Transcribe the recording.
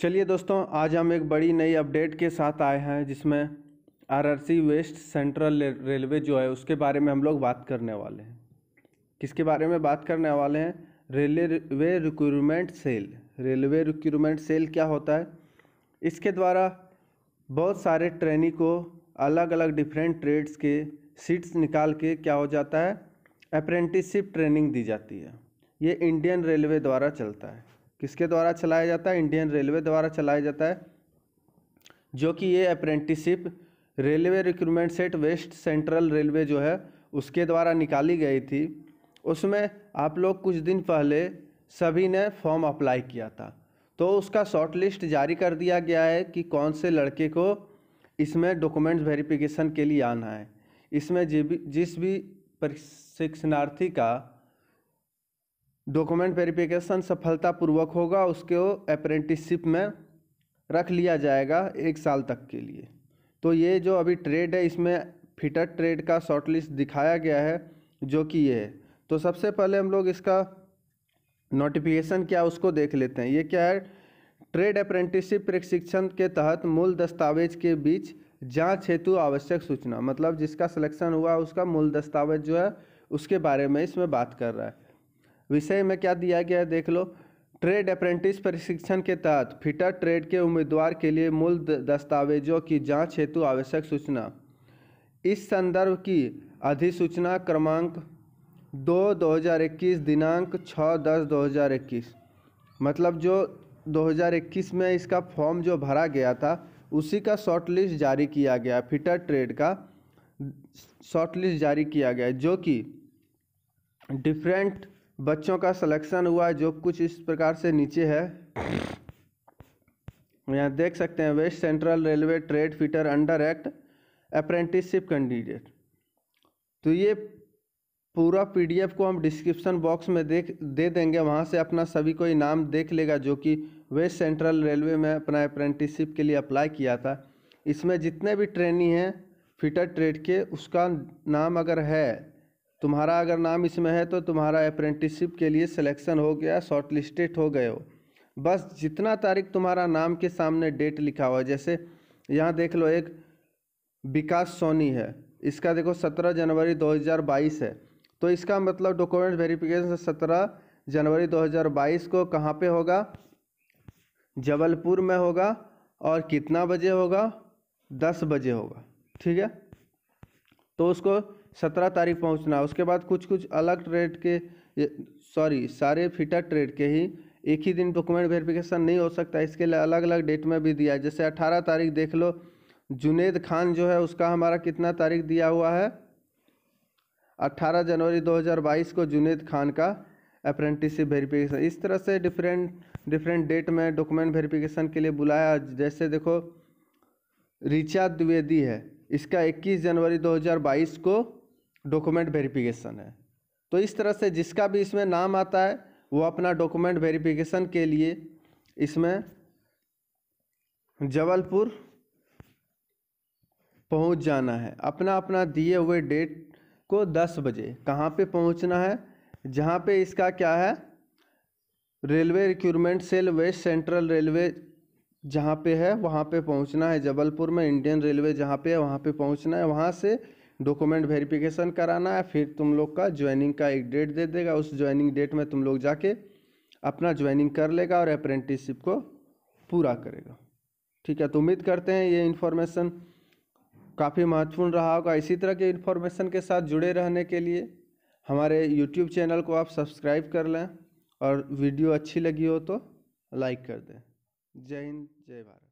चलिए दोस्तों आज हम एक बड़ी नई अपडेट के साथ आए हैं जिसमें आरआरसी वेस्ट सेंट्रल रेलवे जो है उसके बारे में हम लोग बात करने वाले हैं किसके बारे में बात करने वाले हैं railway recruitment cell railway recruitment cell क्या होता है इसके द्वारा बहुत सारे ट्रेनी को अलग अलग डिफरेंट ट्रेड्स के सीट्स निकाल के क्या हो जाता है अप्रेंटिसशिप ट्रेनिंग दी जाती है ये इंडियन रेलवे द्वारा चलता है किसके द्वारा चलाया जाता है इंडियन रेलवे द्वारा चलाया जाता है जो कि ये apprenticeship railway recruitment cell west central railway जो है उसके द्वारा निकाली गई थी उसमें आप लोग कुछ दिन पहले सभी ने फॉर्म अप्लाई किया था तो उसका शॉर्ट लिस्ट जारी कर दिया गया है कि कौन से लड़के को इसमें डॉक्यूमेंट्स वेरिफिकेशन के लिए आना है इसमें जिस भी प्रशिक्षणार्थी का डॉक्यूमेंट वेरिफिकेशन सफलतापूर्वक होगा उसके अप्रेंटिसशिप में रख लिया जाएगा एक साल तक के लिए तो ये जो अभी ट्रेड है इसमें फिटर ट्रेड का शॉर्ट लिस्ट दिखाया गया है जो कि ये है तो सबसे पहले हम लोग इसका नोटिफिकेशन क्या उसको देख लेते हैं ये क्या है ट्रेड अप्रेंटिसशिप प्रशिक्षण के तहत मूल दस्तावेज के बीच जांच हेतु आवश्यक सूचना मतलब जिसका सिलेक्शन हुआ उसका मूल दस्तावेज जो है उसके बारे में इसमें बात कर रहा है विषय में क्या दिया गया है देख लो ट्रेड अप्रेंटिस प्रशिक्षण के तहत फिटर ट्रेड के उम्मीदवार के लिए मूल दस्तावेजों की जांच हेतु आवश्यक सूचना इस संदर्भ की अधिसूचना क्रमांक दो दो हज़ार इक्कीस दिनांक छः दस दो हज़ार इक्कीस मतलब जो दो हज़ार इक्कीस में इसका फॉर्म जो भरा गया था उसी का शॉर्टलिस्ट जारी किया गया फिटर ट्रेड का शॉर्टलिस्ट जारी किया गया जो कि डिफरेंट बच्चों का सिलेक्शन हुआ जो कुछ इस प्रकार से नीचे है यहाँ देख सकते हैं west central railway trade fitter under act apprenticeship candidate तो ये पूरा पीडीएफ को हम डिस्क्रिप्शन बॉक्स में देख दे देंगे वहाँ से अपना सभी कोई नाम देख लेगा जो कि वेस्ट सेंट्रल रेलवे में अपना अप्रेंटिसशिप के लिए अप्लाई किया था इसमें जितने भी ट्रेनी हैं फिटर ट्रेड के उसका नाम अगर है तुम्हारा अगर नाम इसमें है तो तुम्हारा अप्रेंटिसशिप के लिए सिलेक्शन हो गया शॉर्ट लिस्टेड हो गए हो बस जितना तारीख तुम्हारा नाम के सामने डेट लिखा हुआ है जैसे यहाँ देख लो एक विकास सोनी है इसका देखो सत्रह जनवरी 2022 है तो इसका मतलब डॉक्यूमेंट वेरिफिकेशन सत्रह जनवरी 2022 को कहाँ पे होगा जबलपुर में होगा और कितना बजे होगा दस बजे होगा ठीक है तो उसको सत्रह तारीख पहुंचना उसके बाद कुछ कुछ अलग ट्रेड के सॉरी सारे फिटर ट्रेड के ही एक ही दिन डॉक्यूमेंट वेरिफिकेशन नहीं हो सकता इसके लिए अलग अलग डेट में भी दिया है जैसे अठारह तारीख देख लो जुनेद खान जो है उसका हमारा कितना तारीख दिया हुआ है अट्ठारह जनवरी दो को जुनेद खान का अप्रेंटिसिप वेरीफिकेशन इस तरह से डिफरेंट डिफरेंट डेट में डॉक्यूमेंट वेरिफिकेशन के लिए बुलाया जैसे देखो रिचा द्विवेदी है इसका 21 जनवरी 2022 को डॉक्यूमेंट वेरिफिकेशन है तो इस तरह से जिसका भी इसमें नाम आता है वो अपना डॉक्यूमेंट वेरिफिकेशन के लिए इसमें जबलपुर पहुंच जाना है अपना अपना दिए हुए डेट को दस बजे कहाँ पे पहुंचना है जहाँ पे इसका क्या है railway recruitment cell west central railway जहाँ पे है वहाँ पे पहुँचना है जबलपुर में इंडियन रेलवे जहाँ पे है वहाँ पे पहुँचना है वहाँ से डॉक्यूमेंट वेरिफिकेशन कराना है फिर तुम लोग का ज्वाइनिंग का एक डेट दे देगा उस ज्वाइनिंग डेट में तुम लोग जाके अपना ज्वाइनिंग कर लेगा और अप्रेंटिसशिप को पूरा करेगा ठीक है तो उम्मीद करते हैं ये इन्फॉर्मेशन काफ़ी महत्वपूर्ण रहा होगा इसी तरह के इन्फॉर्मेशन के साथ जुड़े रहने के लिए हमारे यूट्यूब चैनल को आप सब्सक्राइब कर लें और वीडियो अच्छी लगी हो तो लाइक कर दें जय हिंद जय भारत